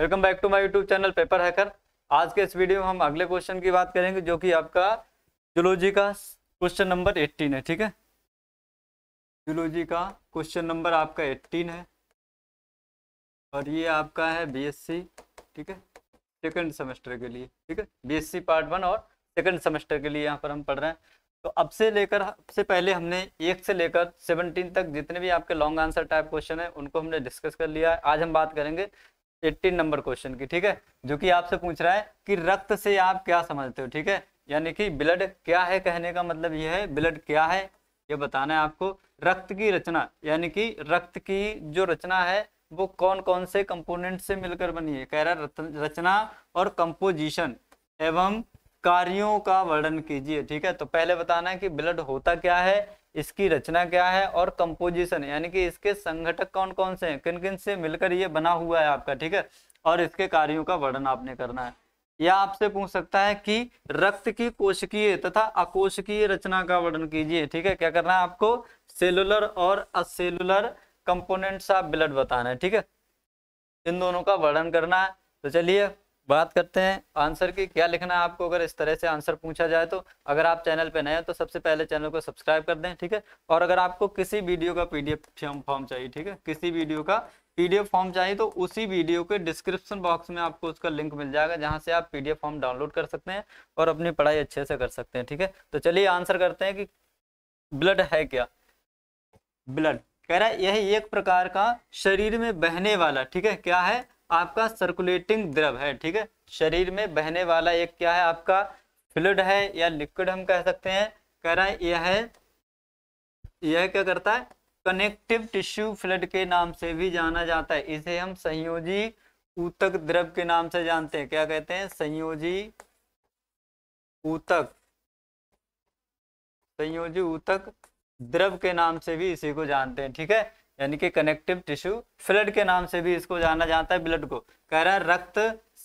welcome back to my YouTube channel paper hacker आज के इस वीडियो में हम अगले क्वेश्चन की बात करेंगे जो कि आपका जुलोजी का क्वेश्चन नंबर 18 है ठीक है जुलोजी का क्वेश्चन नंबर आपका 18 है और ये आपका है बीएससी ठीक है सेकंड सेमेस्टर के लिए ठीक है बीएससी पार्ट वन और सेकंड सेमेस्टर के लिए यहाँ पर हम पढ़ रहे हैं तो अब से लेकर अब से पहले हमने एक से लेकर सेवनटीन तक जितने भी आपके लॉन्ग आंसर टाइप क्वेश्चन है उनको हमने डिस्कस कर लिया है आज हम बात करेंगे एट्टीन नंबर क्वेश्चन की ठीक है जो कि आपसे पूछ रहा है कि रक्त से आप क्या समझते हो ठीक है यानी कि ब्लड क्या है कहने का मतलब यह है ब्लड क्या है ये बताना है आपको रक्त की रचना यानी कि रक्त की जो रचना है वो कौन कौन से कंपोनेंट से मिलकर बनी है कह रहा है रचना और कंपोजिशन एवं कार्यों का वर्णन कीजिए ठीक है तो पहले बताना है कि ब्लड होता क्या है इसकी रचना क्या है और कंपोजिशन यानी कि इसके संगठक कौन कौन से हैं किन किन से मिलकर ये बना हुआ है आपका ठीक है और इसके कार्यों का वर्णन आपने करना है या आपसे पूछ सकता है कि रक्त की कोशिकीय तथा अकोशकीय रचना का वर्णन कीजिए ठीक है क्या करना है आपको सेलुलर और असेलुलर कंपोनेंट्स ऑफ ब्लड बताना है ठीक है इन दोनों का वर्णन करना है तो चलिए बात करते हैं आंसर की क्या लिखना है आपको अगर इस तरह से आंसर पूछा जाए तो अगर आप चैनल पे नए हैं तो सबसे पहले चैनल को सब्सक्राइब कर दें ठीक है और अगर आपको किसी वीडियो का पीडीएफ फॉर्म चाहिए ठीक है किसी वीडियो का पीडीएफ फॉर्म चाहिए तो उसी वीडियो के डिस्क्रिप्शन बॉक्स में आपको उसका लिंक मिल जाएगा जहां से आप पीडीएफ फॉर्म डाउनलोड कर सकते हैं और अपनी पढ़ाई अच्छे से कर सकते हैं ठीक है तो चलिए आंसर करते हैं कि ब्लड है क्या ब्लड कह रहा है यह एक प्रकार का शरीर में बहने वाला ठीक है क्या है आपका सर्कुलेटिंग द्रव है ठीक है शरीर में बहने वाला एक क्या है आपका फ्लूड है या लिक्विड हम कह सकते हैं कह रहा है यह है यह क्या करता है कनेक्टिव टिश्यू फ्लड के नाम से भी जाना जाता है इसे हम संयोजी ऊतक द्रव के नाम से जानते हैं क्या कहते हैं संयोजी ऊतक संयोजी ऊतक द्रव के नाम से भी इसी को जानते हैं ठीक है यानी कि कनेक्टिव टिश्यू फ्लड के नाम से भी इसको जाना जाता है ब्लड को कह रहा है रक्त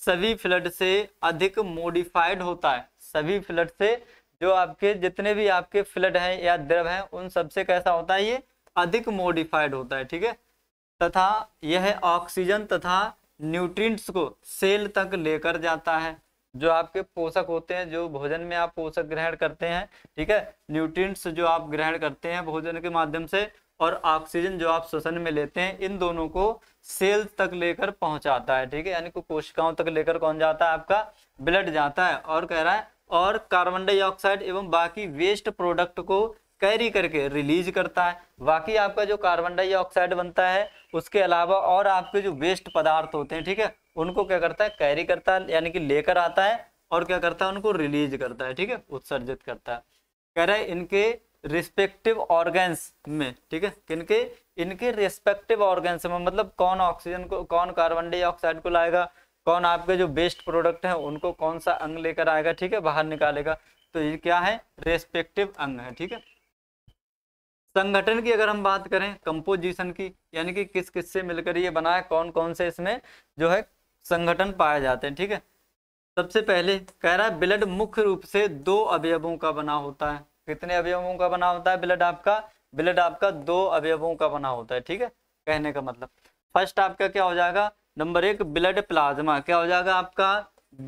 सभी फ्लड से अधिक मोडिफाइड होता है सभी फ्लड से जो आपके जितने भी आपके फ्लड हैं या द्रव हैं उन सबसे कैसा होता है ये अधिक मोडिफाइड होता है ठीक है तथा यह ऑक्सीजन तथा न्यूट्रिएंट्स को सेल तक लेकर जाता है जो आपके पोषक होते हैं जो भोजन में आप पोषक ग्रहण करते हैं ठीक है न्यूट्रिएंट्स जो आप ग्रहण करते हैं भोजन के माध्यम से और ऑक्सीजन जो आप श्वसन में लेते हैं इन दोनों को सेल तक लेकर पहुंचाता है ठीक है यानी कोशिकाओं तक लेकर कौन जाता है आपका ब्लड जाता है और कह रहा है और कार्बन डाइऑक्साइड एवं बाकी वेस्ट प्रोडक्ट को कैरी करके रिलीज करता है बाकी आपका जो कार्बन डाइऑक्साइड बनता है उसके अलावा और आपके जो वेस्ट पदार्थ होते हैं ठीक है उनको क्या करता है कैरी करता है यानी कि लेकर आता है और क्या करता है उनको रिलीज करता है ठीक है उत्सर्जित करता है कह रहे इनके रिस्पेक्टिव ऑर्गेन्स में ठीक है किनके इनके रिस्पेक्टिव ऑर्गेन्स में मतलब कौन ऑक्सीजन को कौन कार्बन डाइऑक्साइड को लाएगा कौन आपके जो बेस्ट प्रोडक्ट हैं उनको कौन सा अंग लेकर आएगा ठीक है बाहर निकालेगा तो ये क्या है रेस्पेक्टिव अंग है ठीक है संगठन की अगर हम बात करें कंपोजिशन की यानी कि किस किस से मिलकर ये बनाए कौन कौन से इसमें जो है संगठन पाए जाते हैं ठीक है सबसे पहले कह रहा है ब्लड मुख्य रूप से दो अवयवों का बना होता है कितने अवयवों का बना होता है ब्लड आपका ब्लड आपका दो अवयवों का बना होता है ठीक है कहने का मतलब फर्स्ट आपका क्या हो जाएगा नंबर एक ब्लड प्लाज्मा क्या हो जाएगा आपका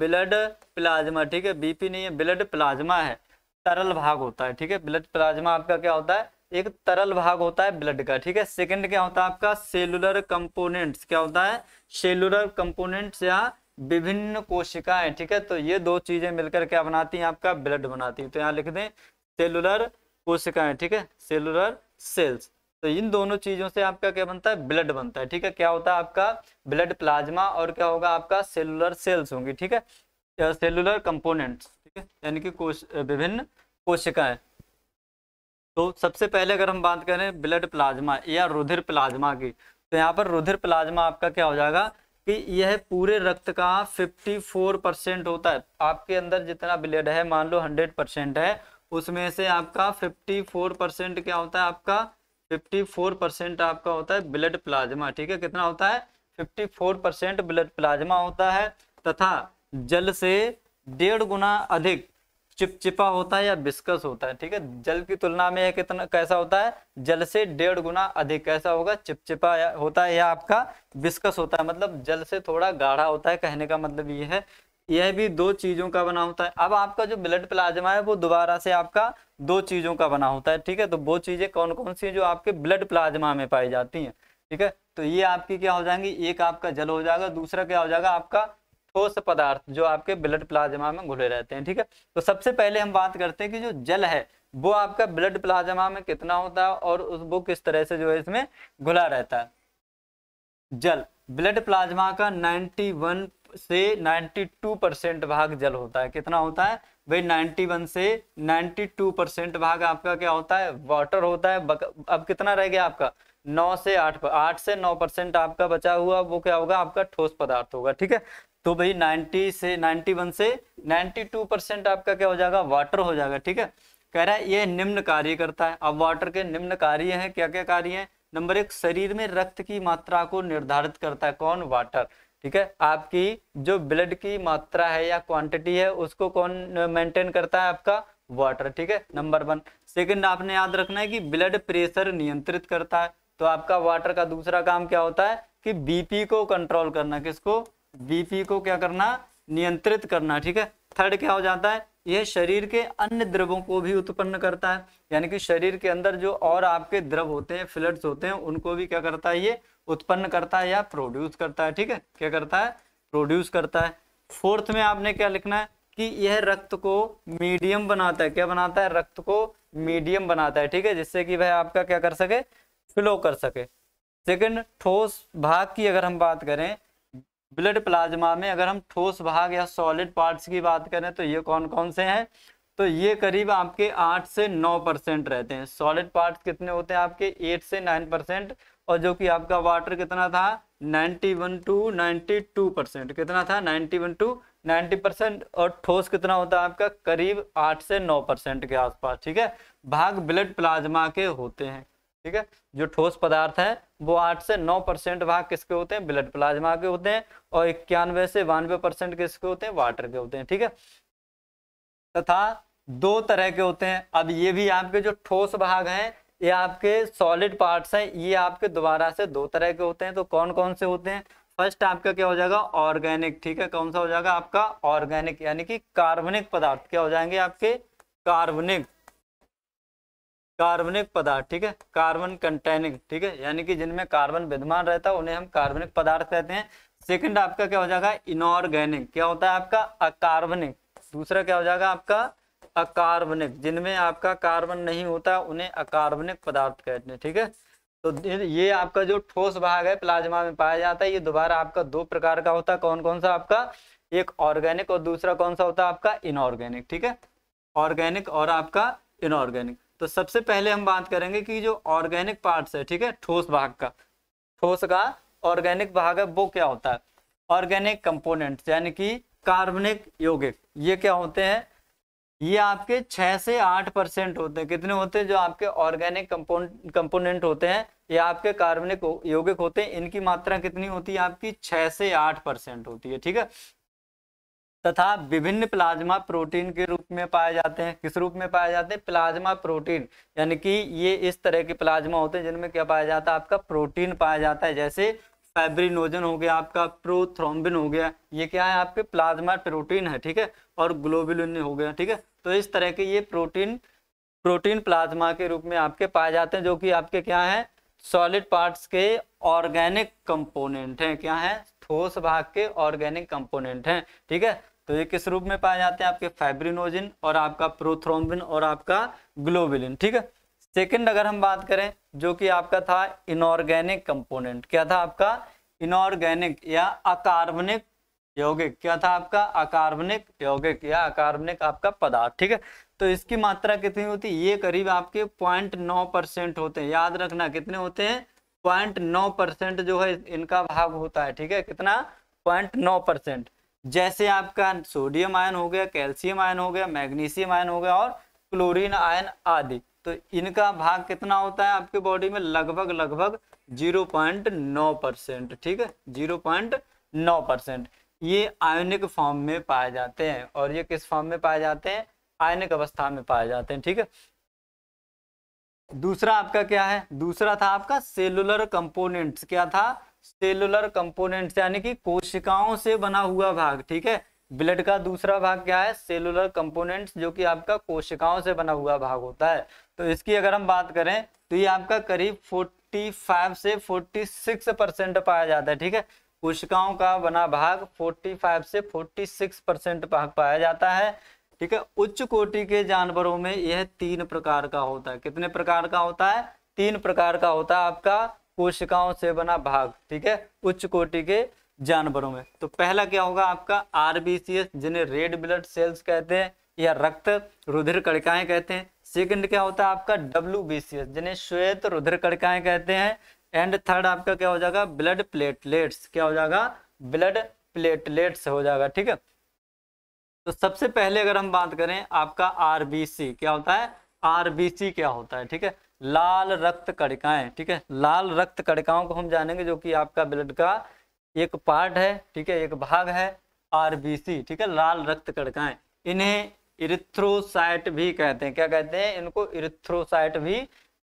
ब्लड प्लाज्मा ठीक है बीपी नहीं है ब्लड प्लाज्मा है तरल भाग होता है ठीक है ब्लड प्लाज्मा आपका क्या होता है एक तरल भाग होता है ब्लड का ठीक है सेकंड क्या होता है आपका सेलुलर कंपोनेंट्स क्या होता है सेलुलर कंपोनेंट्स या विभिन्न कोशिकाएं ठीक है तो ये दो चीजें मिलकर क्या बनाती हैं आपका ब्लड बनाती है तो यहाँ लिख दें सेलुलर कोशिकाएं ठीक है सेलुलर सेल्स तो इन दोनों चीजों से आपका क्या बनता है ब्लड बनता है ठीक है क्या होता है आपका ब्लड प्लाज्मा और क्या होगा आपका सेलुलर सेल्स होंगी ठीक है सेलुलर कंपोनेंट्स ठीक है यानी कि कोश विभिन्न कोशिकाएं तो सबसे पहले अगर हम बात करें ब्लड प्लाज्मा या रुधिर प्लाज्मा की तो यहाँ पर रुधिर प्लाज्मा आपका क्या हो जाएगा कि यह पूरे रक्त का 54 परसेंट होता है आपके अंदर जितना ब्लड है मान लो 100 परसेंट है उसमें से आपका 54 परसेंट क्या होता है आपका 54 परसेंट आपका होता है ब्लड प्लाज्मा ठीक है कितना होता है 54 परसेंट ब्लड प्लाज्मा होता है तथा जल से डेढ़ गुना अधिक चिपचिपा होता है या बिस्कस होता है ठीक है जल की तुलना में यह कितना कैसा होता है जल से डेढ़ गुना अधिक कैसा होगा चिपचिपा होता है या आपका बिस्कस होता है मतलब जल से थोड़ा गाढ़ा होता है कहने का मतलब ये है यह भी दो चीजों का बना होता है अब आपका जो ब्लड प्लाज्मा है वो दोबारा से आपका दो चीजों का बना होता है ठीक है तो वो चीजें कौन कौन सी है जो आपके ब्लड प्लाज्मा में पाई जाती हैं ठीक है तो ये आपकी क्या हो जाएंगी एक आपका जल हो जाएगा दूसरा क्या हो जाएगा आपका ठोस पदार्थ जो आपके ब्लड प्लाज्मा में घुले रहते हैं ठीक है तो सबसे पहले हम बात करते हैं कि जो जल है वो आपका ब्लड प्लाज्मा में कितना होता है और वो किस तरह से जो है इसमें घुला रहता है जल ब्लड प्लाज्मा का से 92 परसेंट भाग जल होता है कितना होता है भाई 91 से 92 परसेंट भाग आपका क्या होता है वाटर होता है अब कितना रह गया आपका 9 से 8 8 से 9 परसेंट आपका बचा हुआ वो क्या होगा आपका ठोस पदार्थ होगा ठीक है तो भाई 90 से 91 से 92 परसेंट आपका क्या हो जाएगा वाटर हो जाएगा ठीक है कह रहा है ये निम्न कार्य करता है अब वाटर के निम्न कार्य है क्या क्या कार्य है नंबर एक शरीर में रक्त की मात्रा को निर्धारित करता है कौन वाटर ठीक है आपकी जो ब्लड की मात्रा है या क्वांटिटी है उसको कौन मेंटेन करता है आपका वाटर ठीक है नंबर वन सेकंड आपने याद रखना है कि ब्लड प्रेशर नियंत्रित करता है तो आपका वाटर का दूसरा काम क्या होता है कि बीपी को कंट्रोल करना किसको बीपी को क्या करना नियंत्रित करना ठीक है थर्ड क्या हो जाता है यह शरीर के अन्य द्रवों को भी उत्पन्न करता है यानी कि शरीर के अंदर जो और आपके द्रव होते हैं फ्लड्स होते हैं उनको भी क्या करता है ये उत्पन्न करता है या प्रोड्यूस करता है ठीक है क्या करता है प्रोड्यूस करता है फोर्थ में आपने क्या लिखना है कि यह रक्त को मीडियम बनाता है क्या बनाता है रक्त को मीडियम बनाता है ठीक है जिससे कि वह आपका क्या कर सके फ्लो कर सके सेकंड ठोस भाग की अगर हम बात करें ब्लड प्लाज्मा में अगर हम ठोस भाग या सॉलिड पार्ट्स की बात करें तो ये कौन कौन से हैं तो ये करीब आपके आठ से नौ परसेंट रहते हैं सॉलिड पार्ट्स कितने होते हैं आपके एट से नाइन परसेंट और जो कि आपका वाटर कितना था 91 टू 92 परसेंट कितना था 91 टू 90 परसेंट और ठोस कितना होता है आपका करीब 8 से 9 परसेंट के आसपास ठीक है भाग ब्लड प्लाज्मा के होते हैं ठीक है जो ठोस पदार्थ है वो 8 से 9 परसेंट भाग किसके होते हैं ब्लड प्लाज्मा के होते हैं और इक्यानवे से बानवे परसेंट किसके होते हैं वाटर के होते हैं ठीक है तथा दो तरह के होते हैं अब ये भी आपके जो ठोस भाग हैं ये आपके सॉलिड पार्ट्स हैं ये आपके दोबारा से दो तरह के होते हैं तो कौन कौन से होते हैं फर्स्ट आपका क्या हो जाएगा ऑर्गेनिक ठीक है कौन सा हो जाएगा आपका ऑर्गेनिक यानी कि कार्बनिक पदार्थ क्या हो जाएंगे आपके कार्बनिक कार्बनिक पदार्थ ठीक है कार्बन कंटेनिंग ठीक है यानी कि जिनमें कार्बन विद्यमान रहता है उन्हें हम कार्बनिक पदार्थ कहते हैं सेकंड आपका क्या हो जाएगा इनऑर्गेनिक क्या होता है आपका अकार्बनिक दूसरा क्या हो जाएगा आपका अकार्बनिक जिनमें आपका कार्बन नहीं होता उन्हें अकार्बनिक पदार्थ कहते हैं ठीक है तो ये आपका जो ठोस भाग है प्लाज्मा में पाया जाता है ये दोबारा आपका दो प्रकार का होता है कौन कौन सा आपका एक ऑर्गेनिक और दूसरा कौन सा होता है आपका इनऑर्गेनिक ठीक है ऑर्गेनिक और आपका इनऑर्गेनिक तो सबसे पहले हम बात करेंगे कि जो ऑर्गेनिक पार्ट्स है ठीक है ठोस भाग का ठोस का ऑर्गेनिक भाग है वो क्या होता है ऑर्गेनिक कंपोनेंट्स यानी कि कार्बनिक यौगिक ये क्या होते हैं ये आपके छह से आठ परसेंट होते हैं कितने होते हैं जो आपके ऑर्गेनिक कंपोनेंट होते हैं या आपके कार्बनिक यौगिक होते हैं इनकी मात्रा कितनी होती है आपकी छह से आठ परसेंट होती है ठीक है तथा विभिन्न प्लाज्मा प्रोटीन के रूप में पाए जाते हैं किस रूप में पाए जाते हैं प्लाज्मा प्रोटीन यानी कि ये इस तरह के प्लाज्मा होते हैं जिनमें क्या पाया जाता है आपका प्रोटीन पाया जाता है जैसे फाइब्रिनोजन हो गया आपका प्रोथ्रोम्बिन हो गया ये क्या है आपके प्लाज्मा प्रोटीन है ठीक है और ग्लोबुलिन हो गया ठीक है तो इस तरह के ये प्रोटीन प्रोटीन प्लाज्मा के रूप में आपके पाए जाते हैं जो कि आपके क्या है सॉलिड पार्ट्स के ऑर्गेनिक कंपोनेंट हैं क्या है ठोस भाग के ऑर्गेनिक कंपोनेंट हैं ठीक है तो ये किस रूप में पाए जाते हैं आपके फाइब्रिनोजिन और आपका प्रोथ्रोम्बिन और आपका ग्लोबिलिन ठीक है सेकंड अगर हम बात करें जो कि आपका था इनऑर्गेनिक कंपोनेंट क्या था आपका इनऑर्गेनिक या अकार्बनिक यौगिक क्या था आपका अकार्बनिक यौगिक या अकार्बनिक आपका पदार्थ ठीक है तो इसकी मात्रा कितनी होती है ये करीब आपके पॉइंट नौ परसेंट होते हैं याद रखना कितने होते हैं पॉइंट नौ परसेंट जो है इनका भाग होता है ठीक है कितना पॉइंट नौ परसेंट जैसे आपका सोडियम आयन हो गया कैल्शियम आयन हो गया मैग्नीशियम आयन हो गया और क्लोरीन आयन आदि तो इनका भाग कितना होता है आपके बॉडी में लगभग लगभग जीरो पॉइंट नौ परसेंट ठीक है जीरो पॉइंट नौ परसेंट ये आयनिक फॉर्म में पाए जाते हैं और ये किस फॉर्म में पाए जाते हैं आयनिक अवस्था में पाए जाते हैं ठीक है दूसरा आपका क्या है दूसरा था आपका सेलुलर कंपोनेंट्स क्या था सेलुलर कंपोनेंट्स यानी कि कोशिकाओं से बना हुआ भाग ठीक है ब्लड का दूसरा भाग क्या है सेलुलर कंपोनेंट्स जो कि आपका कोशिकाओं से बना हुआ भाग होता है तो इसकी अगर हम बात करें तो ये आपका करीब 45 से 46 परसेंट पाया जाता है ठीक है कोशिकाओं का बना भाग 45 से 46 परसेंट भाग पाया जाता है ठीक है उच्च कोटि के जानवरों में यह तीन प्रकार का होता है कितने प्रकार का होता है तीन प्रकार का होता है आपका कोशिकाओं से बना भाग ठीक है उच्च कोटि के जानवरों में तो पहला क्या होगा आपका आरबीसीएस जिन्हें रेड ब्लड सेल्स कहते हैं या रक्त रुधिर कड़काएं कहते हैं सेकंड क्या होता है आपका डब्ल्यू बी सी एस जिन्हें श्वेत रुधिर कड़काएं कहते हैं एंड थर्ड आपका क्या हो जाएगा ब्लड प्लेटलेट्स क्या हो जाएगा ब्लड प्लेटलेट्स हो जाएगा ठीक है तो सबसे पहले अगर हम बात करें आपका आरबीसी क्या होता है आरबीसी क्या होता है ठीक है लाल रक्त कड़काएं ठीक है लाल रक्त कड़काओं को हम जानेंगे जो कि आपका ब्लड का एक पार्ट है ठीक है एक भाग है आरबीसी ठीक है लाल रक्त कड़काएं इन्हें इरिथ्रोसाइट भी कहते हैं क्या कहते हैं इनको इरिथ्रोसाइट भी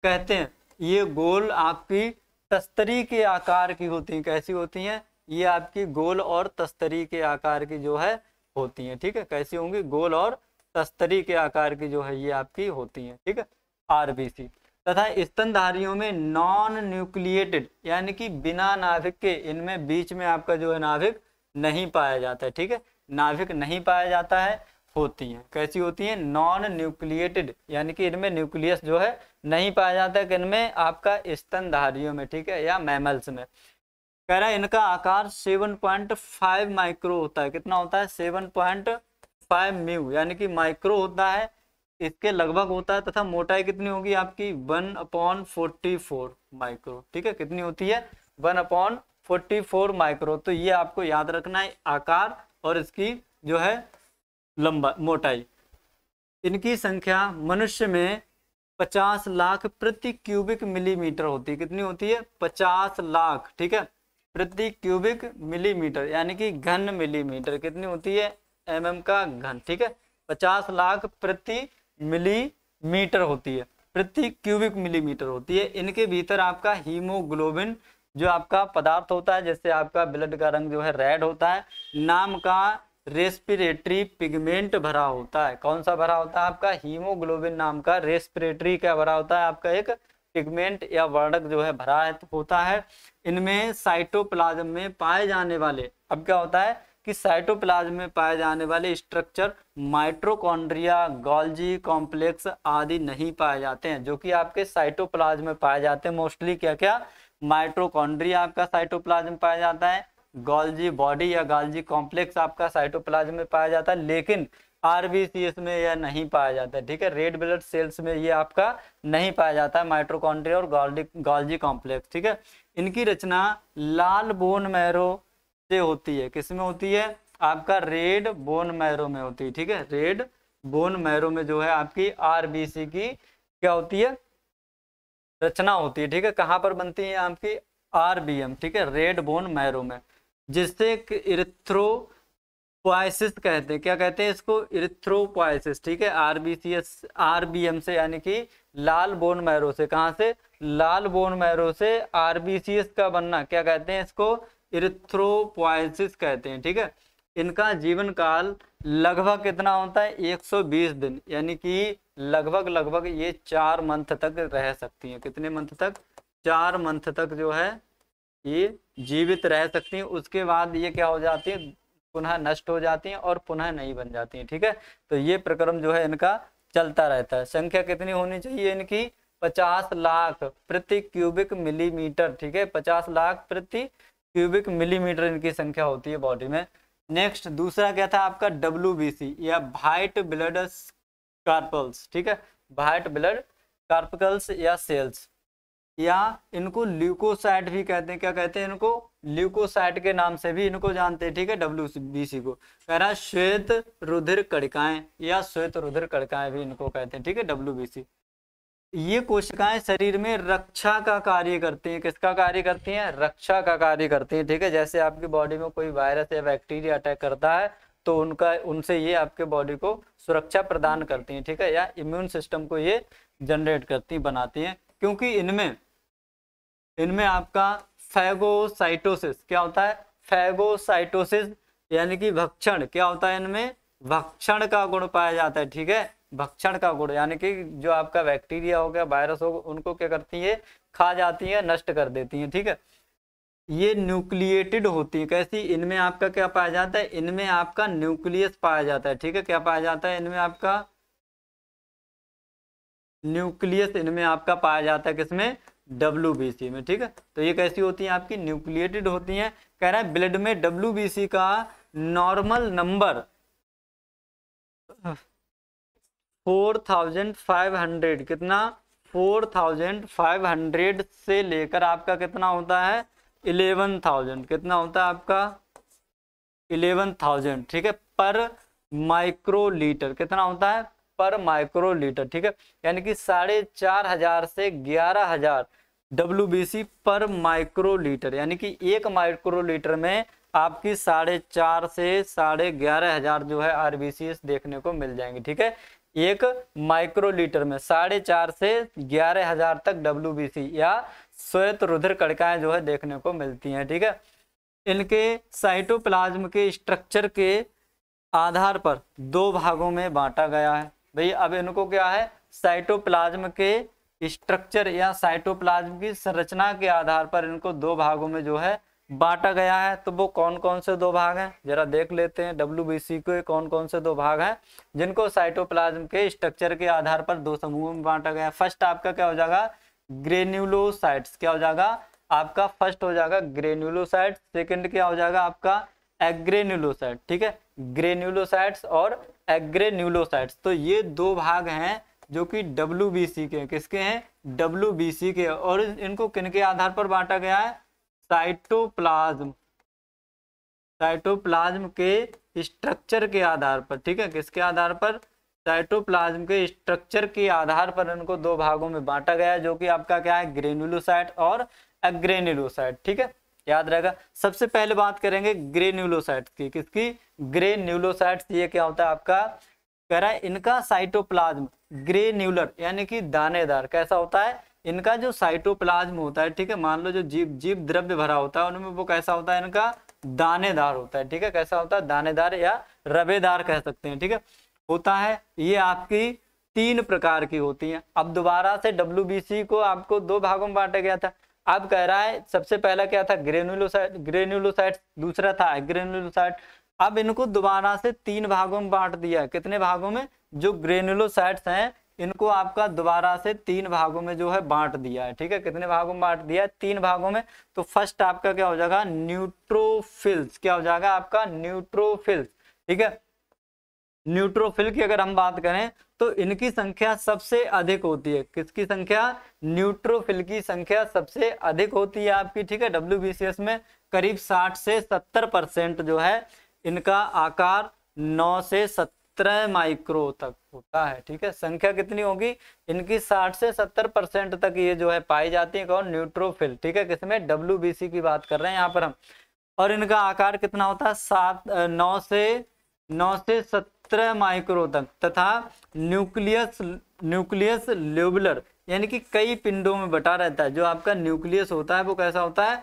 कहते हैं ये गोल आपकी तस्तरी के आकार की होती हैं कैसी होती हैं ये आपकी गोल और तस्तरी के आकार की जो है होती हैं ठीक है कैसी होंगी गोल और तस्तरी के आकार की जो है ये आपकी होती हैं ठीक है आरबीसी तथा स्तनधारियों में नॉन न्यूक्लिएटेड यानी कि बिना नाभिक के इनमें बीच में आपका जो है नाभिक नहीं पाया जाता है ठीक है नाभिक नहीं पाया जाता है होती हैं कैसी होती हैं नॉन न्यूक्लिएटेड यानी कि इनमें न्यूक्लियस जो है नहीं पाया जाता है कि इनमें आपका स्तनधारियों में ठीक है या मैमल्स में कह रहा है इनका आकार 7.5 माइक्रो होता है कितना होता है 7.5 म्यू यानी कि माइक्रो होता है इसके लगभग होता है तथा मोटाई कितनी होगी आपकी one upon forty four micro ठीक है कितनी होती है one upon forty four micro तो ये आपको याद रखना है आकार और इसकी जो है लंबा मोटाई इनकी संख्या मनुष्य में 50 लाख प्रति क्यूबिक मिलीमीटर होती है कितनी होती है 50 लाख ठीक है प्रति क्यूबिक मिलीमीटर यानी कि घन मिलीमीटर कितनी होती है एमएम mm का घन ठीक है 50 लाख प्रति मिलीमीटर होती है प्रति क्यूबिक मिलीमीटर होती है इनके भीतर आपका हीमोग्लोबिन जो आपका पदार्थ होता है जैसे आपका ब्लड का रंग जो है रेड होता है नाम का रेस्पिरेटरी पिगमेंट भरा होता है कौन सा भरा होता है आपका हीमोग्लोबिन नाम का रेस्पिरेटरी क्या भरा होता है आपका एक पिगमेंट या वर्णक जो है भरा तो होता है इनमें साइटोप्लाज्म में पाए जाने वाले अब क्या होता है कि साइटोप्लाज्म में पाए जाने वाले स्ट्रक्चर माइट्रोकॉन्ड्रिया गॉल्जी कॉम्प्लेक्स आदि नहीं पाए जाते हैं जो कि आपके साइटोप्लाज्म में पाए जाते हैं मोस्टली क्या क्या माइट्रोकॉन्ड्रिया आपका साइटोप्लाज्म पाया जाता है गॉल्जी बॉडी या गॉल्जी कॉम्प्लेक्स आपका साइटोप्लाज्म में पाया जाता है लेकिन आरबीसीएस में यह नहीं पाया जाता ठीक है रेड ब्लड सेल्स में ये आपका नहीं पाया जाता है माइट्रोकॉन्ट्री और गॉल्डी गॉल्जी कॉम्प्लेक्स ठीक है इनकी रचना लाल बोन मैरो से होती है में होती है आपका रेड बोन मैरो में होती है ठीक है रेड बोन मैरो में जो है आपकी आरबीसी की क्या होती है रचना होती है ठीक है कहाँ पर बनती है आपकी आरबीएम ठीक है रेड बोन मैरो में जिससे इरिथ्रोपोइसिस कहते हैं क्या कहते हैं इसको इरिथ्रोपोइसिस ठीक है RBCs RBM S R B M से यानी कि लाल बोन मैरो से कहा से लाल बोन मैरो से आरबीसीएस का बनना क्या कहते हैं इसको इरिथ्रोपोइसिस कहते हैं ठीक है इनका जीवन काल लगभग कितना होता है 120 दिन यानी कि लगभग लगभग ये चार मंथ तक रह सकती हैं कितने मंथ तक चार मंथ तक जो है ये जीवित रह सकती हैं उसके बाद ये क्या हो जाती है पुनः नष्ट हो जाती हैं और पुनः नहीं बन जाती हैं ठीक है तो ये प्रक्रम जो है इनका चलता रहता है संख्या कितनी होनी चाहिए इनकी पचास लाख प्रति क्यूबिक मिलीमीटर ठीक है पचास लाख प्रति क्यूबिक मिलीमीटर इनकी संख्या होती है बॉडी में नेक्स्ट दूसरा क्या था आपका डब्ल्यू या वाइट ब्लड कार्पल्स ठीक है वाइट ब्लड कार्पकल्स या सेल्स या इनको ल्यूकोसाइट भी कहते हैं क्या कहते हैं इनको ल्यूकोसाइट के नाम से भी इनको जानते हैं ठीक है डब्ल्यू बी सी को कह रहा है श्वेत रुधिर कड़िकाएं या श्वेत रुधिर कड़िकाएं भी इनको कहते हैं ठीक है डब्ल्यू बी सी ये कोशिकाएं शरीर में रक्षा का कार्य करती हैं किसका कार्य करती हैं रक्षा का कार्य करती हैं ठीक है जैसे आपकी बॉडी में कोई वायरस या बैक्टीरिया अटैक करता है तो उनका उनसे ये आपके बॉडी को सुरक्षा प्रदान करती हैं ठीक है या इम्यून सिस्टम को ये जनरेट करती बनाती हैं क्योंकि इनमें इनमें आपका फैगोसाइटोसिस क्या होता है फैगोसाइटोसिस यानी कि भक्षण क्या होता है इनमें भक्षण का गुण पाया जाता है ठीक है भक्षण का गुण यानी कि जो आपका बैक्टीरिया हो गया वायरस हो गया उनको क्या करती है खा जाती है नष्ट कर देती है ठीक है ये न्यूक्लिएटेड होती है कैसी इनमें आपका क्या पाया जाता है इनमें आपका न्यूक्लियस पाया जाता है ठीक है क्या पाया जाता है इनमें आपका न्यूक्लियस इनमें आपका पाया जाता है किसमें डब्ल्यू में ठीक है तो ये कैसी होती हैं आपकी न्यूक्लिएटेड होती हैं कह रहा है ब्लड में डब्ल्यू का normal number four thousand five hundred कितना फोर थाउजेंड फाइव हंड्रेड से लेकर आपका कितना होता है इलेवन थाउजेंड कितना होता है आपका इलेवन थाउजेंड ठीक है पर माइक्रोलीटर कितना होता है पर माइक्रो लीटर ठीक है यानी कि साढ़े चार हजार से ग्यारह हजार डब्ल्यू बी सी पर माइक्रो लीटर यानी कि एक माइक्रो लीटर में आपकी साढ़े चार से साढ़े ग्यारह हजार जो है आर देखने को मिल जाएंगे ठीक है एक माइक्रो लीटर में साढ़े चार से ग्यारह हजार तक डब्ल्यू बी सी या श्वेत रुद्र कड़काएं जो है देखने को मिलती हैं ठीक है इनके साइटोप्लाज्म के स्ट्रक्चर के आधार पर दो भागों में बांटा गया है भैया अब इनको क्या है साइटोप्लाज्म के स्ट्रक्चर या साइटोप्लाज्म की संरचना के आधार पर इनको दो भागों में जो है बांटा गया है तो वो कौन कौन से दो भाग हैं जरा देख लेते हैं डब्ल्यू के कौन कौन से दो भाग हैं जिनको साइटोप्लाज्म के स्ट्रक्चर के आधार पर दो समूहों में बांटा गया है फर्स्ट आपका क्या हो जाएगा ग्रेन्यूलोसाइट्स क्या हो जाएगा आपका फर्स्ट हो जाएगा ग्रेन्यूलोसाइट सेकेंड क्या हो जाएगा आपका एग्रेन्यूलोसाइट ठीक है ग्रेन्यूलोसाइट्स और एग्रेन्यूलोसाइट्स तो ये दो भाग हैं जो कि डब्ल्यू के हैं किसके हैं डब्ल्यू के और इनको किन के आधार पर बांटा गया है साइटोप्लाज्म साइटोप्लाज्म के स्ट्रक्चर के आधार पर ठीक है किसके आधार पर साइटोप्लाज्म के स्ट्रक्चर के आधार पर इनको दो भागों में बांटा गया है जो कि आपका क्या है ग्रेनुलोसाइट और अग्रेनुलोसाइट ठीक है याद रहेगा सबसे पहले बात करेंगे ग्रे न्यूलोसाइट की किसकी ग्रे न्यूलोसाइट्स ये क्या होता है आपका कह रहा है इनका साइटोप्लाज्म ग्रे न्यूलर यानी कि दानेदार कैसा होता है इनका जो साइटोप्लाज्म होता है ठीक है मान लो जो जीव जीव द्रव्य भरा होता है उनमें वो कैसा होता है इनका दानेदार होता है ठीक है कैसा होता है दानेदार या रवेदार कह सकते हैं ठीक है होता है ये आपकी तीन प्रकार की होती हैं अब दोबारा से डब्ल्यू को आपको दो भागों में बांटा गया था अब कह रहा है सबसे पहला क्या था ग्रेनुलोसाइट ग्रेनुलोसाइट दूसरा था ग्रेनुलोसाइट अब इनको दोबारा से तीन भागों में बांट दिया कितने भागों में जो ग्रेनुलोसाइट्स हैं इनको आपका दोबारा से तीन भागों में जो है बांट दिया है ठीक है कितने भागों में बांट दिया है तीन भागों में तो फर्स्ट आपका क्या हो जाएगा न्यूट्रोफिल्स क्या हो जाएगा आपका न्यूट्रोफिल्स ठीक है न्यूट्रोफिल की अगर हम बात करें तो इनकी संख्या सबसे अधिक होती है किसकी संख्या न्यूट्रोफिल की संख्या सबसे अधिक होती है आपकी ठीक है डब्ल्यू में करीब 60 से 70 परसेंट जो है इनका आकार 9 से 17 माइक्रो तक होता है ठीक है संख्या कितनी होगी इनकी 60 से 70 परसेंट तक ये जो है पाई जाती है कौन न्यूट्रोफिल ठीक है किसमें डब्ल्यू की बात कर रहे हैं यहाँ पर हम और इनका आकार कितना होता है सात नौ से नौ से सत सत्रह माइक्रो तक तथा न्यूक्लियस न्यूक्लियस लोबुलर यानी कि कई पिंडों में बटा रहता है जो आपका न्यूक्लियस होता है वो कैसा होता है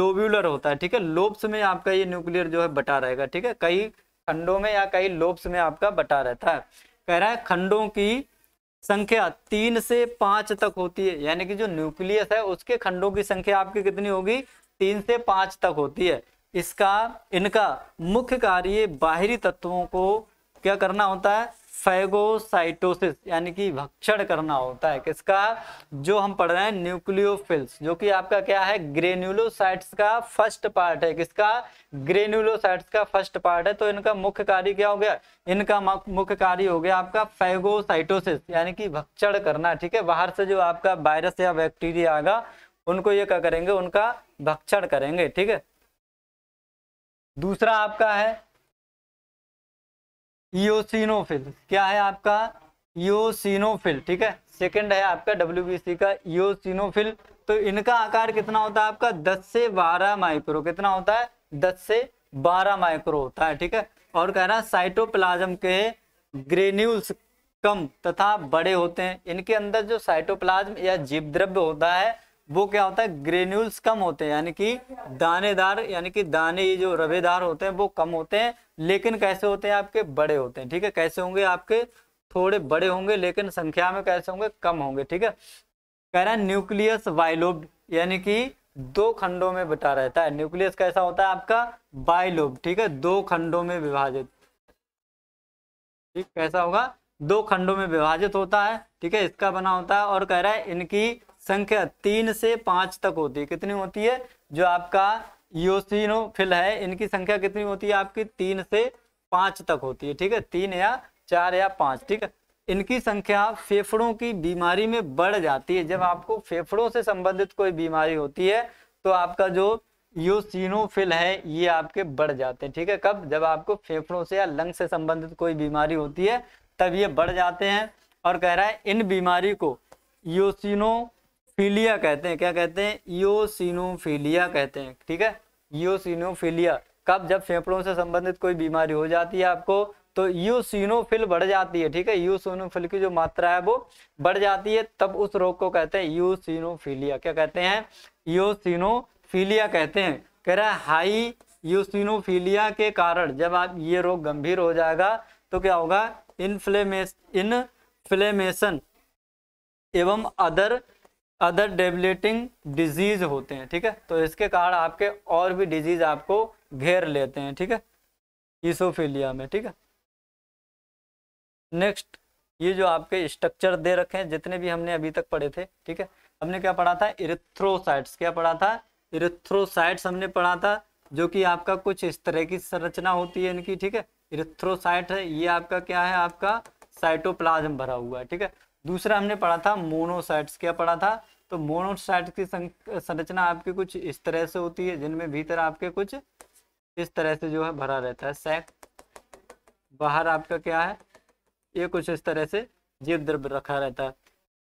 लोब्यूलर होता है ठीक है लोब्स में आपका ये न्यूक्लियर जो है बटा रहेगा ठीक है कई खंडों में या कई लोब्स में आपका बटा रहता है कह रहा है खंडों की संख्या तीन से पांच तक होती है यानी कि जो न्यूक्लियस है उसके खंडों की संख्या आपकी कितनी होगी तीन से पांच तक होती है इसका इनका मुख्य कार्य बाहरी तत्वों को क्या करना होता है फैगोसाइटोसिस यानी कि भक्षण करना होता है किसका जो हम पढ़ रहे हैं न्यूक्लियोफिल्स जो कि आपका क्या है ग्रेन्यूलोसाइट्स का फर्स्ट पार्ट है किसका ग्रेन्यूलोसाइट्स का फर्स्ट पार्ट है तो इनका मुख्य कार्य क्या हो गया इनका मुख्य कार्य हो गया आपका फैगोसाइटोसिस यानी कि भक्षण करना ठीक है बाहर से जो आपका वायरस या बैक्टीरिया आएगा उनको ये क्या करेंगे उनका भक्षण करेंगे ठीक है दूसरा आपका है योसिनोफिल क्या है आपका योसिनोफिल ठीक है सेकंड है आपका डब्ल्यू का योसिनोफिल तो इनका आकार कितना होता है आपका 10 से 12 माइक्रो कितना होता है 10 से 12 माइक्रो होता है ठीक है और कह रहा है साइटोप्लाज्म के ग्रेन्यूल्स कम तथा बड़े होते हैं इनके अंदर जो साइटोप्लाज्म या जीव द्रव्य होता है वो क्या होता है ग्रेन्यूल्स कम होते हैं यानी कि दानेदार यानी कि दाने ये जो रवेदार होते हैं वो कम होते हैं लेकिन कैसे होते हैं आपके बड़े होते हैं ठीक है कैसे होंगे आपके थोड़े बड़े होंगे लेकिन संख्या में कैसे होंगे कम होंगे ठीक है कह रहे हैं न्यूक्लियस वाइलोब यानी कि दो खंडों में बटा रहता है न्यूक्लियस कैसा होता है आपका बाइलोब ठीक है दो खंडों में विभाजित ठीक कैसा होगा दो खंडों में विभाजित होता है ठीक है इसका बना होता है और कह रहा है इनकी संख्या तीन से पांच तक होती है कितनी होती है जो आपका फिल है इनकी संख्या कितनी होती है आपकी तीन से पांच तक होती है ठीक है तीन या चार या पांच ठीक है इनकी संख्या फेफड़ों की बीमारी में बढ़ जाती है जब आपको फेफड़ों से संबंधित कोई बीमारी होती है तो आपका जो फिल है ये आपके बढ़ जाते हैं ठीक है कब जब आपको फेफड़ों से या लंग से संबंधित कोई बीमारी होती है तब ये बढ़ जाते हैं और कह रहा है इन बीमारी को यूसिनो फीलिया कहते हैं क्या कहते हैं ईओसिनोफीलिया कहते हैं ठीक है ईओसिनोफीलिया कब जब फेफड़ों से संबंधित कोई बीमारी हो जाती है आपको तो यूसिनोफिल बढ़ जाती है ठीक है यूसिनोफिल की जो मात्रा है वो बढ़ जाती है तब उस रोग को कहते हैं यूसिनोफीलिया क्या कहते हैं योसिनोफिलिया कहते हैं कह रहा है हाई यूसिनोफिलिया के कारण जब आप ये रोग गंभीर हो जाएगा तो क्या होगा इनफ्लेमेस इनफ्लेमेशन एवं अदर अदर डेबलेटिंग डिजीज होते हैं ठीक है तो इसके कारण आपके और भी डिजीज आपको घेर लेते हैं ठीक है ईसोफीलिया में ठीक है नेक्स्ट ये जो आपके स्ट्रक्चर दे रखे हैं जितने भी हमने अभी तक पढ़े थे ठीक है हमने क्या पढ़ा था इरिथ्रोसाइट्स क्या पढ़ा था इरिथ्रोसाइट्स हमने पढ़ा था जो कि आपका कुछ इस तरह की संरचना होती है इनकी ठीक है इरिथ्रोसाइट है ये आपका क्या है आपका साइटोप्लाज्म भरा हुआ है ठीक है दूसरा हमने पढ़ा था मोनोसाइट्स क्या पढ़ा था तो मोनोसाइट की संरचना आपकी कुछ इस तरह से होती है जिनमें भीतर आपके कुछ इस तरह से जो है भरा रहता है सैक बाहर आपका क्या है ये कुछ इस तरह से जीव द्रव्य रखा रहता है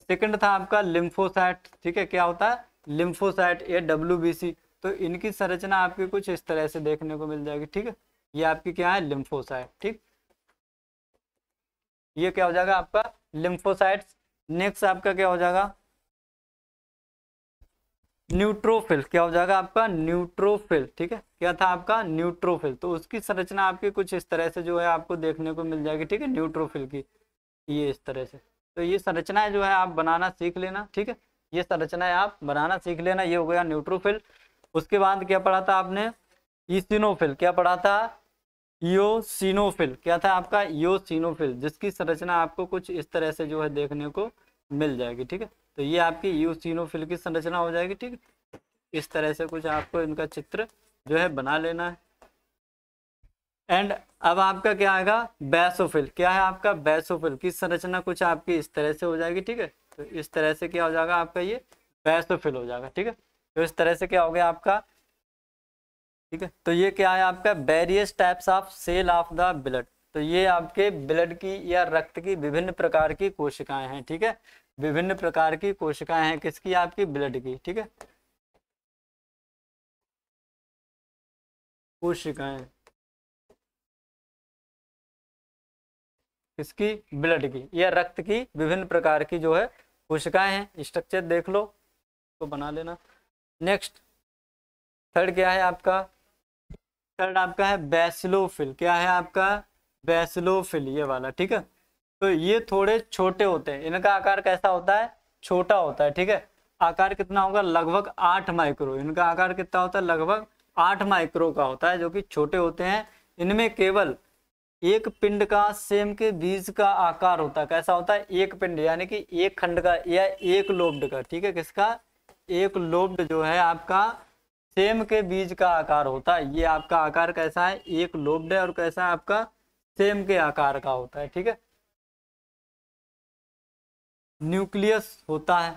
सेकंड था आपका लिम्फोसाइट ठीक है क्या होता है लिम्फोसाइट ए डब्ल्यू तो इनकी संरचना आपके कुछ इस तरह से देखने को मिल जाएगी ठीक है ये आपकी क्या है लिम्फोसाइट ठीक ये क्या हो जाएगा आपका लिम्फोसाइट्स नेक्स्ट आपका क्या हो जाएगा न्यूट्रोफिल क्या हो जाएगा आपका न्यूट्रोफिल ठीक है क्या था आपका न्यूट्रोफिल तो उसकी संरचना आपकी कुछ इस तरह से जो है आपको देखने को मिल जाएगी ठीक है न्यूट्रोफिल की ये इस तरह से तो ये संरचनाएं जो है आप बनाना सीख लेना ठीक है ये संरचनाएं आप बनाना सीख लेना ये हो गया न्यूट्रोफिल उसके बाद क्या पढ़ा था आपने ईसिनोफिल क्या पढ़ा था योसिनोफिल क्या था आपका योसिनोफिल जिसकी संरचना आपको कुछ इस तरह से जो है देखने को मिल जाएगी ठीक है तो ये आपकी योसिनोफिल की संरचना हो जाएगी ठीक इस तरह से कुछ आपको इनका चित्र जो है बना लेना है एंड अब आपका क्या आएगा बैसोफिल क्या है आपका बैसोफिल की संरचना कुछ आपकी इस तरह से हो जाएगी ठीक है तो इस तरह से क्या हो जाएगा आपका ये बैसोफिल हो जाएगा ठीक है तो इस तरह से क्या हो गया आपका ठीक है तो ये क्या है आपका various types of cell of the blood तो ये आपके ब्लड की या रक्त की विभिन्न प्रकार की कोशिकाएं हैं ठीक है विभिन्न प्रकार की कोशिकाएं हैं किसकी आपकी ब्लड की ठीक है कोशिकाएं किसकी ब्लड की या रक्त की विभिन्न प्रकार की जो है कोशिकाएं हैं स्ट्रक्चर देख लो तो बना लेना नेक्स्ट थर्ड क्या है आपका करेक्ट आपका है बैसलोफिल क्या है आपका बैसलोफिल ये वाला ठीक है तो ये थोड़े छोटे होते हैं इनका आकार कैसा होता है छोटा होता है ठीक है आकार कितना होगा लगभग आठ माइक्रो इनका आकार कितना होता है लगभग आठ माइक्रो का होता है जो कि छोटे होते हैं इनमें केवल एक पिंड का सेम के बीज का आकार होता है कैसा होता है एक पिंड यानी कि एक खंड का या एक लोब्ड का ठीक है किसका एक लोब्ड जो है आपका सेम के बीज का आकार होता है ये आपका आकार कैसा है एक लोब्ड है और कैसा है आपका सेम के आकार का होता है ठीक है न्यूक्लियस होता है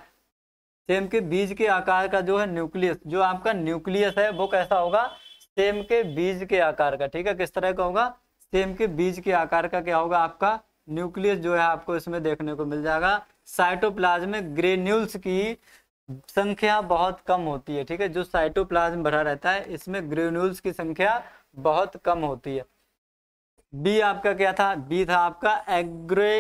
सेम के बीज के आकार का जो है न्यूक्लियस जो आपका न्यूक्लियस है वो कैसा होगा सेम के बीज के आकार का ठीक है किस तरह का होगा सेम के बीज के आकार का क्या होगा आपका न्यूक्लियस जो है आपको इसमें देखने को मिल जाएगा साइटोप्लाज्म में ग्रेन्यूल्स की संख्या बहुत कम होती है ठीक है जो साइटोप्लाज्म भरा रहता है इसमें ग्रेन्यूल्स की संख्या बहुत कम होती है बी आपका क्या था बी था आपका एग्रे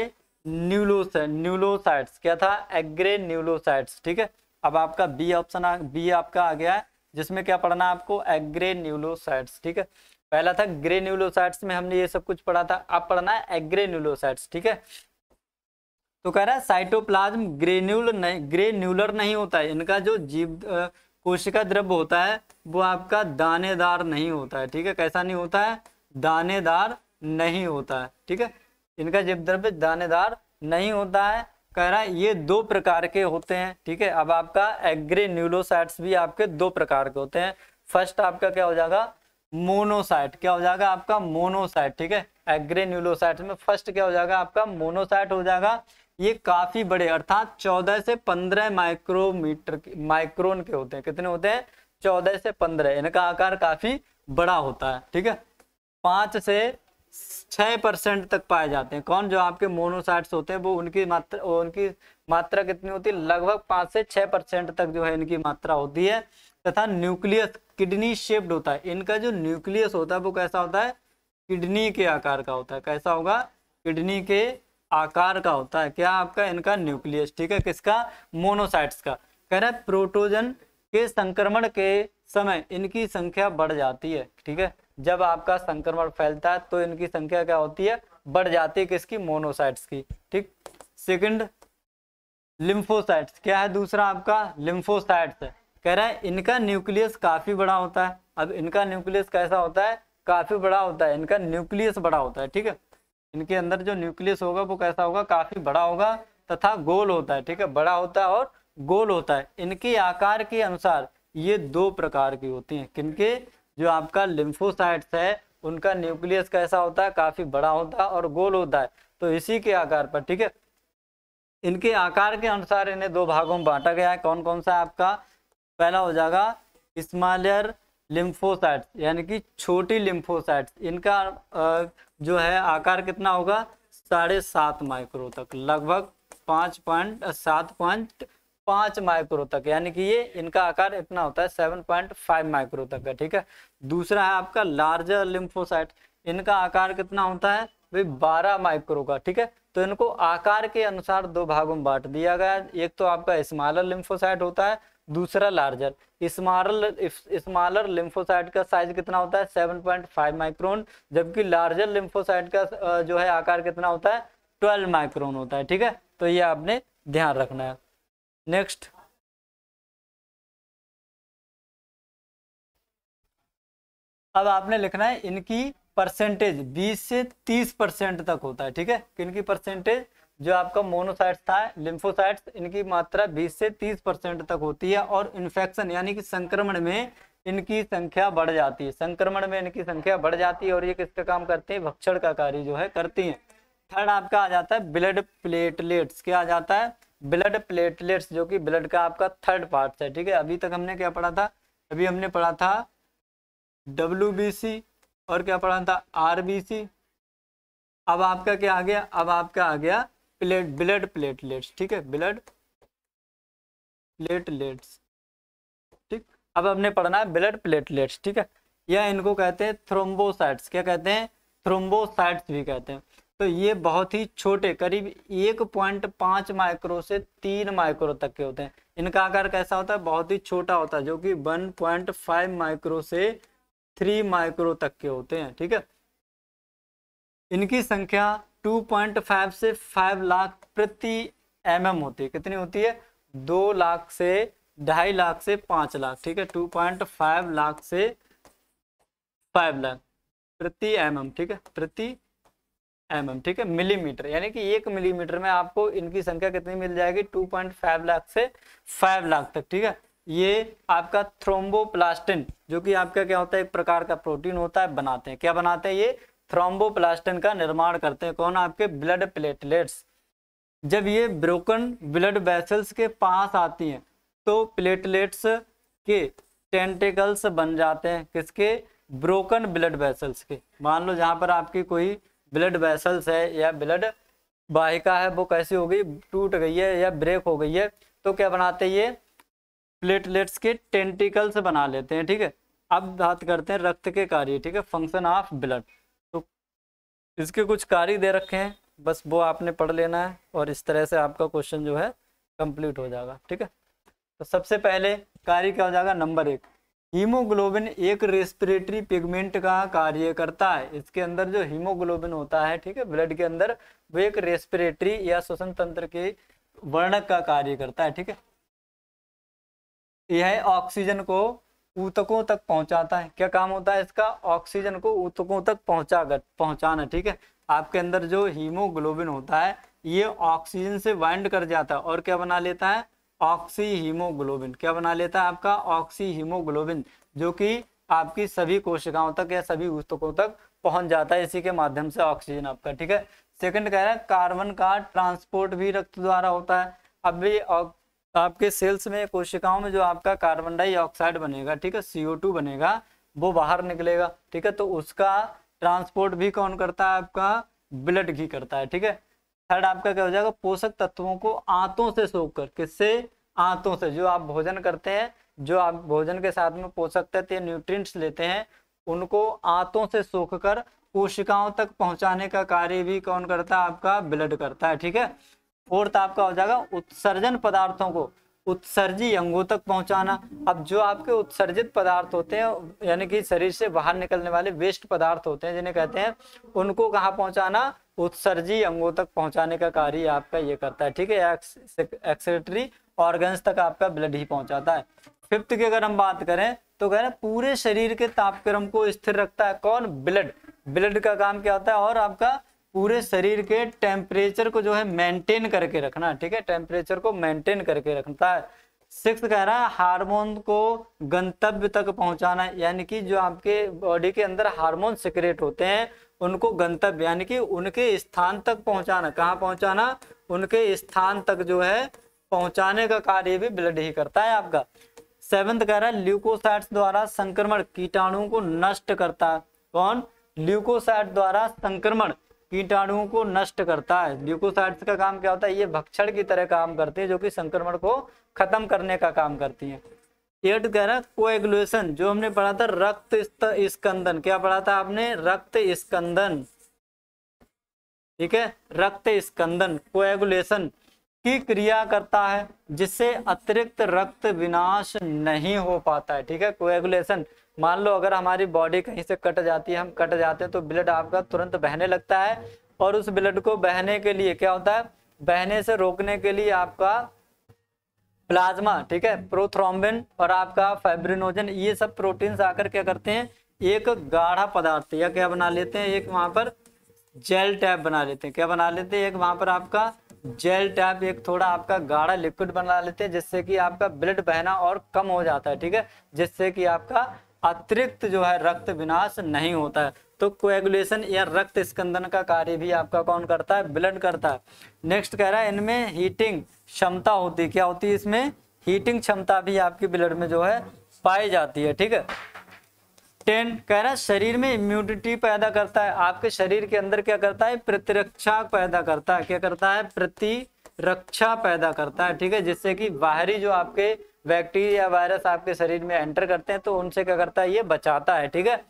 न्यूलोसाइट्स क्या था एग्रे न्यूलोसाइट्स ठीक है अब आपका बी ऑप्शन बी आपका आ गया है जिसमें क्या पढ़ना है आपको एग्रे न्यूलोसाइट्स ठीक है पहला था ग्रे न्यूलोसाइट्स में हमने ये सब कुछ पढ़ा था अब पढ़ना है एग्रे न्यूलोसाइट्स ठीक है तो कह रहा है साइटोप्लाज्म ग्रेन्यूल नहीं ग्रेन्यूलर नहीं होता है इनका जो जीव कोशिका द्रव्य होता है वो आपका दानेदार नहीं होता है ठीक है कैसा नहीं होता है दानेदार नहीं होता है ठीक है इनका जीव द्रव्य दानेदार नहीं होता है कह रहा है ये दो प्रकार के होते हैं ठीक है अब आपका एग्रेन्यूलोसाइट्स भी आपके दो प्रकार के होते हैं फर्स्ट आपका क्या हो जाएगा मोनोसाइट क्या हो जाएगा आपका मोनोसाइट ठीक है एग्रेन्यूलोसाइट में फर्स्ट क्या हो जाएगा आपका मोनोसाइट हो जाएगा ये काफी बड़े अर्थात चौदह से पंद्रह माइक्रोमीटर माइक्रोन के होते हैं कितने होते हैं चौदह से पंद्रह इनका आकार काफी बड़ा होता है ठीक है पांच से छः परसेंट तक पाए जाते हैं कौन जो आपके मोनोसाइट्स होते हैं वो उनकी मात्रा उनकी मात्रा कितनी होती है लगभग पाँच से छः परसेंट तक जो है इनकी मात्रा होती है तथा न्यूक्लियस किडनी शेप्ड होता है इनका जो न्यूक्लियस होता है वो कैसा होता है किडनी के आकार का होता है कैसा होगा किडनी के आकार का होता है क्या आपका इनका न्यूक्लियस ठीक है किसका मोनोसाइट्स का कह रहे प्रोटोजन के संक्रमण के समय इनकी संख्या बढ़ जाती है ठीक है जब आपका संक्रमण फैलता है तो इनकी संख्या क्या होती है बढ़ जाती है किसकी मोनोसाइट्स की ठीक सेकंड लिम्फोसाइट्स क्या है दूसरा आपका लिम्फोसाइट्स है कह रहे हैं इनका न्यूक्लियस काफी बड़ा होता है अब इनका न्यूक्लियस कैसा होता है काफी बड़ा होता है इनका न्यूक्लियस बड़ा होता है ठीक है इनके अंदर जो न्यूक्लियस होगा वो कैसा होगा काफी बड़ा होगा तथा गोल होता है ठीक है बड़ा होता है और गोल होता है इनके आकार के अनुसार ये दो प्रकार की होती हैं किनके जो आपका लिम्फोसाइट्स है उनका न्यूक्लियस कैसा होता है काफी बड़ा होता है और गोल होता है तो इसी के आकार पर ठीक है इनके आकार के अनुसार इन्हें दो भागों में बांटा गया है कौन कौन सा आपका पहला हो जाएगा स्मालियर लिम्फोसाइट्स यानी कि छोटी लिम्फोसाइट्स इनका जो है आकार कितना होगा साढ़े सात माइक्रो तक लगभग पाँच पॉइंट सात पॉइंट पाँच माइक्रो तक यानी कि ये इनका आकार इतना होता है सेवन पॉइंट फाइव माइक्रो तक का ठीक है दूसरा है आपका लार्जर लिम्फोसाइट इनका आकार कितना होता है भाई बारह माइक्रो का ठीक है तो इनको आकार के अनुसार दो भागों में बांट दिया गया एक तो आपका स्मॉलर लिम्फोसाइट होता है दूसरा लार्जर स्मॉल स्मॉलर लिम्फोसाइट का साइज कितना होता है 7.5 माइक्रोन जबकि लार्जर लिम्फोसाइट का जो है आकार कितना होता है 12 माइक्रोन होता है ठीक है तो ये आपने ध्यान रखना है नेक्स्ट अब आपने लिखना है इनकी परसेंटेज 20 से 30 परसेंट तक होता है ठीक है इनकी परसेंटेज जो आपका मोनोसाइट्स था लिम्फोसाइट्स इनकी मात्रा 20 से 30 परसेंट तक होती है और इन्फेक्शन यानी कि संक्रमण में इनकी संख्या बढ़ जाती है संक्रमण में इनकी संख्या बढ़ जाती है और ये किसका काम करते हैं भक्षण का कार्य जो है करती हैं थर्ड आपका आ जाता है ब्लड प्लेटलेट्स क्या आ जाता है ब्लड प्लेटलेट्स जो कि ब्लड का आपका थर्ड पार्ट है ठीक है अभी तक हमने क्या पढ़ा था अभी हमने पढ़ा था डब्ल्यू और क्या पढ़ा था आर अब आपका क्या आ गया अब आपका आ गया प्लेट ब्लड प्लेटलेट्स ठीक है ब्लड प्लेटलेट्स ठीक अब हमने पढ़ना है ब्लड प्लेटलेट्स ठीक है या इनको कहते हैं थ्रोम्बोसाइट्स क्या कहते हैं थ्रोम्बोसाइट्स भी कहते हैं तो ये बहुत ही छोटे करीब एक पॉइंट पाँच माइक्रो से तीन माइक्रो तक के होते हैं इनका आकार कैसा होता है बहुत ही छोटा होता है जो कि वन पॉइंट फाइव माइक्रो से थ्री माइक्रो तक के होते हैं ठीक है इनकी संख्या 2.5 से 5 लाख प्रति एम mm होती है कितनी होती है दो लाख से ढाई लाख से पांच लाख ठीक है 2.5 लाख से 5 लाख प्रति एम mm, ठीक है प्रति एम mm, ठीक है मिलीमीटर यानी कि एक मिलीमीटर में आपको इनकी संख्या कितनी मिल जाएगी 2.5 लाख से 5 लाख तक ठीक है ये आपका थ्रोम्बोप्लास्टिन जो कि आपका क्या होता है एक प्रकार का प्रोटीन होता है बनाते हैं क्या बनाते हैं ये थ्रोम्बोप्लास्टन का निर्माण करते हैं कौन आपके ब्लड प्लेटलेट्स जब ये ब्रोकन ब्लड वेसल्स के पास आती हैं तो प्लेटलेट्स के टेंटिकल्स बन जाते हैं किसके ब्रोकन ब्लड वेसल्स के मान लो जहाँ पर आपकी कोई ब्लड वेसल्स है या ब्लड वाहिका है वो कैसी हो गई टूट गई है या ब्रेक हो गई है तो क्या बनाते हैं ये प्लेटलेट्स के टेंटिकल्स बना लेते हैं ठीक है अब बात करते हैं रक्त के कार्य ठीक है फंक्शन ऑफ ब्लड इसके कुछ कार्य दे रखे हैं बस वो आपने पढ़ लेना है और इस तरह से आपका क्वेश्चन जो है कंप्लीट हो जाएगा ठीक है तो सबसे पहले कार्य क्या हो जाएगा नंबर एक हीमोग्लोबिन एक रेस्पिरेटरी पिगमेंट का कार्य करता है इसके अंदर जो हीमोग्लोबिन होता है ठीक है ब्लड के अंदर वो एक रेस्पिरेटरी या श्वसन तंत्र के वर्णक का कार्य करता है ठीक है यह ऑक्सीजन को ऊतकों तक पहुंचाता है क्या काम होता है इसका ऑक्सीजन को ऊतकों तक पहुंचा पहुंचाना ठीक है आपके अंदर जो हीमोग्लोबिन होता है ये ऑक्सीजन से बाइंड कर जाता है और क्या बना लेता है ऑक्सी हीमोग्लोबिन क्या बना लेता है आपका ऑक्सी हीमोग्लोबिन जो कि आपकी सभी कोशिकाओं तक या सभी ऊतकों तक पहुंच जाता है इसी के माध्यम से ऑक्सीजन आपका ठीक है सेकंड कह रहा है कार्बन का ट्रांसपोर्ट भी रक्त द्वारा होता है अब भी आपके सेल्स में कोशिकाओं में जो आपका कार्बन डाइऑक्साइड बनेगा ठीक है सीओ टू बनेगा वो बाहर निकलेगा ठीक है तो उसका ट्रांसपोर्ट भी कौन करता है आपका ब्लड घी करता है ठीक है थर्ड आपका क्या हो जाएगा पोषक तत्वों को आंतों से सोख कर किससे आंतों से जो आप भोजन करते हैं जो आप भोजन के साथ में पोषक तत्व या न्यूट्रिएंट्स लेते हैं उनको आंतों से सोख कर कोशिकाओं तक पहुंचाने का कार्य भी कौन करता है आपका ब्लड करता है ठीक है फोर्थ तो आपका हो जाएगा उत्सर्जन पदार्थों को उत्सर्जी अंगों तक पहुंचाना अब जो आपके उत्सर्जित पदार्थ होते हैं यानी कि शरीर से बाहर निकलने वाले वेस्ट पदार्थ होते हैं जिन्हें कहते हैं उनको कहाँ पहुंचाना उत्सर्जी अंगों तक पहुंचाने का कार्य आपका ये करता है ठीक है एक्सेटरी ऑर्गन्स तक आपका ब्लड ही पहुंचाता है फिफ्थ की अगर हम बात करें तो कह रहे पूरे शरीर के तापक्रम को स्थिर रखता है कौन ब्लड ब्लड का काम क्या होता है और आपका पूरे शरीर के टेम्परेचर को जो है मेंटेन करके रखना ठीक है टेम्परेचर को मेंटेन करके रखता है सिक्स कह रहा है हार्मोन को गंतव्य तक पहुंचाना यानी कि जो आपके बॉडी के अंदर हार्मोन सिक्रेट होते हैं उनको गंतव्य यानी कि उनके स्थान तक पहुंचाना कहाँ पहुंचाना उनके स्थान तक जो है पहुंचाने का कार्य भी ब्लड ही करता है आपका सेवंथ कह रहा है ल्यूकोसाइट द्वारा संक्रमण कीटाणु को नष्ट करता है कौन ल्यूकोसाइट द्वारा संक्रमण कीटाणुओं को नष्ट करता है ल्यूकोसाइट्स का काम क्या होता है ये भक्षण की तरह काम करते हैं जो कि संक्रमण को खत्म करने का काम करती है एट कह रहा है कोएगुलेशन जो हमने पढ़ा था रक्त स्कंदन क्या पढ़ा था आपने रक्त स्कंदन ठीक है रक्त स्कंदन कोएगुलेशन की क्रिया करता है जिससे अतिरिक्त रक्त विनाश नहीं हो पाता है ठीक है कोएगुलेशन मान लो अगर हमारी बॉडी कहीं से कट जाती है हम कट जाते हैं तो ब्लड आपका तुरंत बहने लगता है और उस ब्लड को बहने के लिए क्या होता है बहने से रोकने के लिए आपका प्लाज्मा ठीक है प्रोथ्रोम्बिन और आपका फाइब्रिनोजन ये सब प्रोटीन्स आकर क्या करते हैं एक गाढ़ा पदार्थ या क्या बना लेते हैं एक वहां पर जेल टैप बना लेते हैं क्या बना लेते हैं एक वहां पर आपका जेल टैप एक थोड़ा आपका गाढ़ा लिक्विड बना लेते हैं जिससे कि आपका ब्लड बहना और कम हो जाता है ठीक है जिससे कि आपका अतिरिक्त जो है रक्त विनाश नहीं होता है तो कोएगुलेशन या रक्त स्कंदन का कार्य भी आपका कौन करता है ब्लड करता है नेक्स्ट कह रहा है इनमें हीटिंग क्षमता होती है क्या होती है इसमें हीटिंग क्षमता भी आपकी ब्लड में जो है पाई जाती है ठीक है टेन कह रहा है शरीर में इम्यूनिटी पैदा करता है आपके शरीर के अंदर क्या करता है प्रतिरक्षा पैदा करता है क्या करता है प्रतिरक्षा पैदा करता है ठीक है जिससे कि बाहरी जो आपके बैक्टीरिया या वायरस आपके शरीर में एंटर करते हैं तो उनसे क्या करता है ये बचाता है ठीक है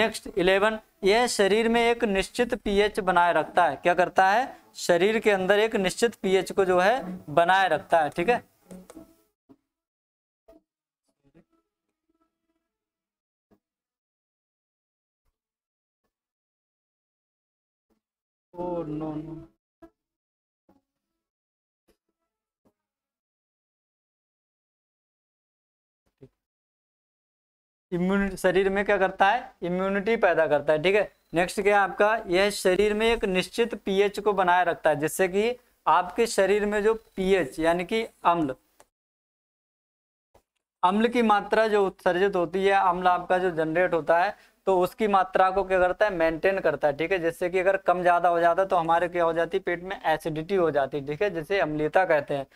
नेक्स्ट इलेवन यह शरीर में एक निश्चित पीएच बनाए रखता है क्या करता है शरीर के अंदर एक निश्चित पीएच को जो है बनाए रखता है ठीक है ओ नो नो इम्यून शरीर में क्या करता है इम्यूनिटी पैदा करता है ठीक है नेक्स्ट क्या है आपका यह शरीर में एक निश्चित पीएच को बनाए रखता है जिससे कि आपके शरीर में जो पीएच यानी कि अम्ल अम्ल की मात्रा जो उत्सर्जित होती है अम्ल आपका जो जनरेट होता है तो उसकी मात्रा को क्या करता है मेंटेन करता है ठीक है जिससे कि अगर कम ज़्यादा हो जाता है तो हमारे क्या हो जाती है पेट में एसिडिटी हो जाती है ठीक है जिसे अम्लीयता कहते हैं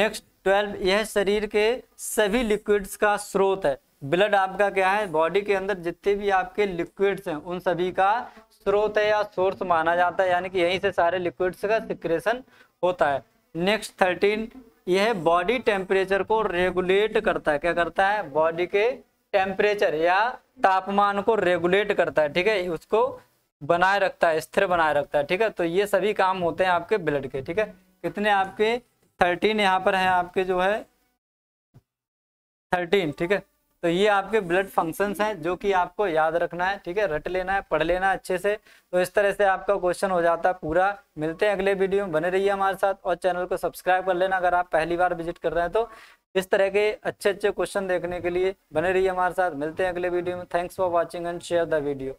नेक्स्ट ट्वेल्व यह शरीर के सभी लिक्विड्स का स्रोत है ब्लड आपका क्या है बॉडी के अंदर जितने भी आपके लिक्विड्स हैं उन सभी का स्रोत है या सोर्स माना जाता है यानी कि यहीं से सारे लिक्विड्स का सिक्रेशन होता है नेक्स्ट थर्टीन यह बॉडी टेम्परेचर को रेगुलेट करता है क्या करता है बॉडी के टेम्परेचर या तापमान को रेगुलेट करता है ठीक है उसको बनाए रखता है स्थिर बनाए रखता है ठीक है तो ये सभी काम होते हैं आपके ब्लड के ठीक है कितने आपके थर्टीन यहाँ पर हैं आपके जो है थर्टीन ठीक है तो ये आपके ब्लड फंक्शंस हैं जो कि आपको याद रखना है ठीक है रट लेना है पढ़ लेना है अच्छे से तो इस तरह से आपका क्वेश्चन हो जाता है पूरा मिलते हैं अगले वीडियो में बने रहिए हमारे साथ और चैनल को सब्सक्राइब कर लेना अगर आप पहली बार विजिट कर रहे हैं तो इस तरह के अच्छे अच्छे क्वेश्चन देखने के लिए बने रहिए हमारे साथ मिलते हैं अगले वीडियो में thanks for watching and share the video